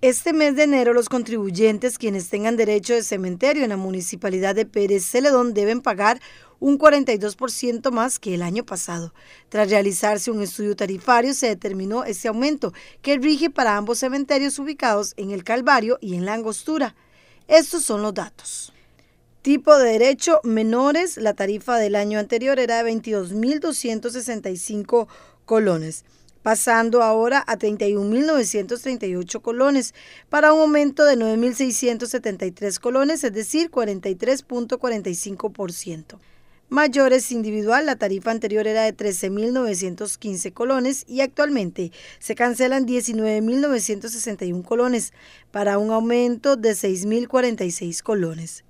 Este mes de enero los contribuyentes quienes tengan derecho de cementerio en la municipalidad de Pérez Celedón deben pagar un 42% más que el año pasado. Tras realizarse un estudio tarifario se determinó este aumento que rige para ambos cementerios ubicados en el Calvario y en la Angostura. Estos son los datos. Tipo de derecho menores, la tarifa del año anterior era de 22.265 colones pasando ahora a 31.938 colones, para un aumento de 9.673 colones, es decir, 43.45% mayores individual, la tarifa anterior era de 13.915 colones y actualmente se cancelan 19.961 colones para un aumento de 6.046 colones.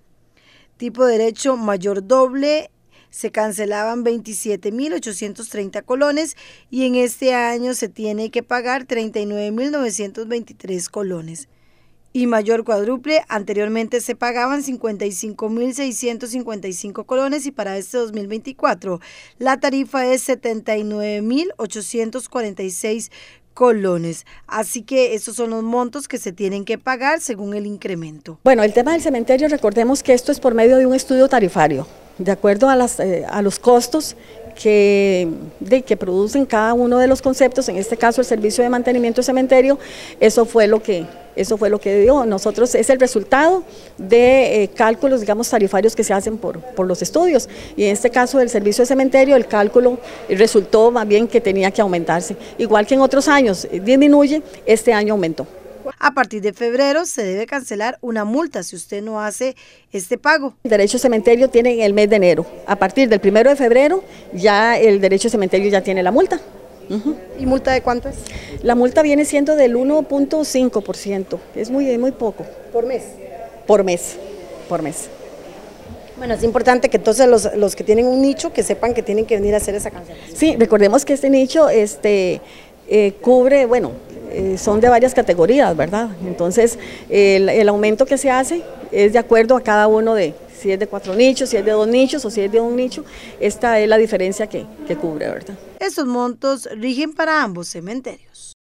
Tipo derecho mayor doble se cancelaban 27.830 colones y en este año se tiene que pagar 39.923 colones. Y mayor cuádruple, anteriormente se pagaban 55.655 colones y para este 2024 la tarifa es 79.846 colones. Así que estos son los montos que se tienen que pagar según el incremento. Bueno, el tema del cementerio, recordemos que esto es por medio de un estudio tarifario de acuerdo a, eh, los costos que, producen cada uno de los conceptos, en este caso el servicio de mantenimiento de cementerio, eso fue lo que, eso fue lo que dio. Nosotros es el resultado de eh, cálculos, digamos, tarifarios que se hacen por, por los estudios. Y en este caso del servicio de cementerio, el cálculo resultó más bien que tenía que aumentarse. Igual que en otros años eh, disminuye, este año aumentó. A partir de febrero se debe cancelar una multa si usted no hace este pago. El derecho cementerio tiene el mes de enero. A partir del primero de febrero ya el derecho cementerio ya tiene la multa. ¿Y multa de cuánto es? La multa viene siendo del 1.5%, es muy, muy poco. ¿Por mes? Por mes, por mes. Bueno, es importante que entonces los, que tienen un nicho que sepan que tienen que venir a hacer esa cancelación. Sí, recordemos que este nicho este, eh, cubre, bueno, eh, son de varias categorías, ¿verdad? Entonces, el, aumento que se hace es de acuerdo a cada uno de, si es de cuatro nichos, si es de dos nichos o si es de un nicho, esta es la diferencia que, que cubre, ¿verdad? Estos montos rigen para ambos cementerios.